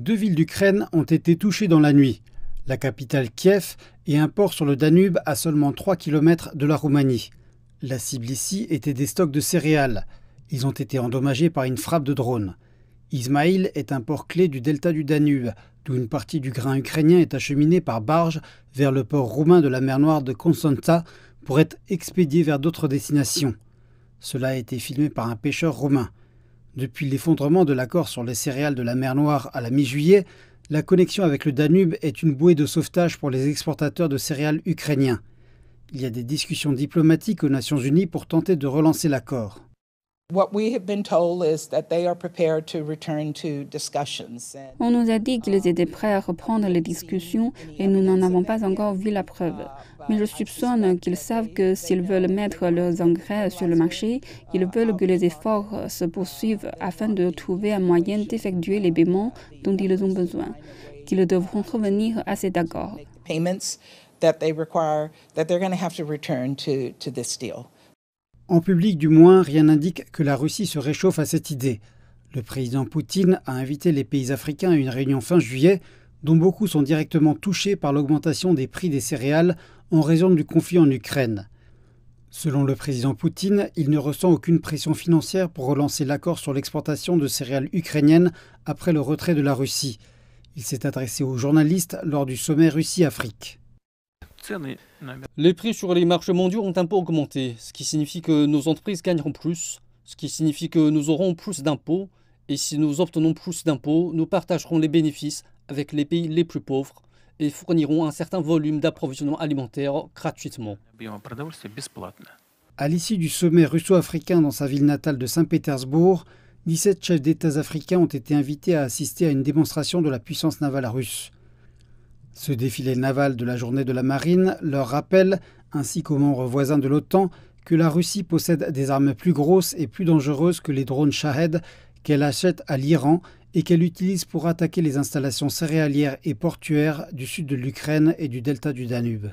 Deux villes d'Ukraine ont été touchées dans la nuit. La capitale Kiev et un port sur le Danube à seulement 3 km de la Roumanie. La cible ici était des stocks de céréales. Ils ont été endommagés par une frappe de drone. Ismail est un port clé du delta du Danube, d'où une partie du grain ukrainien est acheminée par barge vers le port roumain de la mer Noire de Constanta pour être expédié vers d'autres destinations. Cela a été filmé par un pêcheur roumain. Depuis l'effondrement de l'accord sur les céréales de la mer Noire à la mi-juillet, la connexion avec le Danube est une bouée de sauvetage pour les exportateurs de céréales ukrainiens. Il y a des discussions diplomatiques aux Nations Unies pour tenter de relancer l'accord. On nous a dit qu'ils étaient prêts à reprendre les discussions et nous n'en avons pas encore vu la preuve. Mais je soupçonne qu'ils savent que s'ils veulent mettre leurs engrais sur le marché, ils veulent que les efforts se poursuivent afin de trouver un moyen d'effectuer les paiements dont ils ont besoin, qu'ils devront revenir à cet accord. En public du moins, rien n'indique que la Russie se réchauffe à cette idée. Le président Poutine a invité les pays africains à une réunion fin juillet, dont beaucoup sont directement touchés par l'augmentation des prix des céréales en raison du conflit en Ukraine. Selon le président Poutine, il ne ressent aucune pression financière pour relancer l'accord sur l'exportation de céréales ukrainiennes après le retrait de la Russie. Il s'est adressé aux journalistes lors du sommet Russie-Afrique. Les prix sur les marchés mondiaux ont un peu augmenté, ce qui signifie que nos entreprises gagneront plus, ce qui signifie que nous aurons plus d'impôts, et si nous obtenons plus d'impôts, nous partagerons les bénéfices avec les pays les plus pauvres et fournirons un certain volume d'approvisionnement alimentaire gratuitement. À l'issue du sommet russo-africain dans sa ville natale de Saint-Pétersbourg, 17 chefs d'États africains ont été invités à assister à une démonstration de la puissance navale russe. Ce défilé naval de la journée de la marine leur rappelle, ainsi qu'aux membres voisins de l'OTAN, que la Russie possède des armes plus grosses et plus dangereuses que les drones Shahed qu'elle achète à l'Iran et qu'elle utilise pour attaquer les installations céréalières et portuaires du sud de l'Ukraine et du delta du Danube.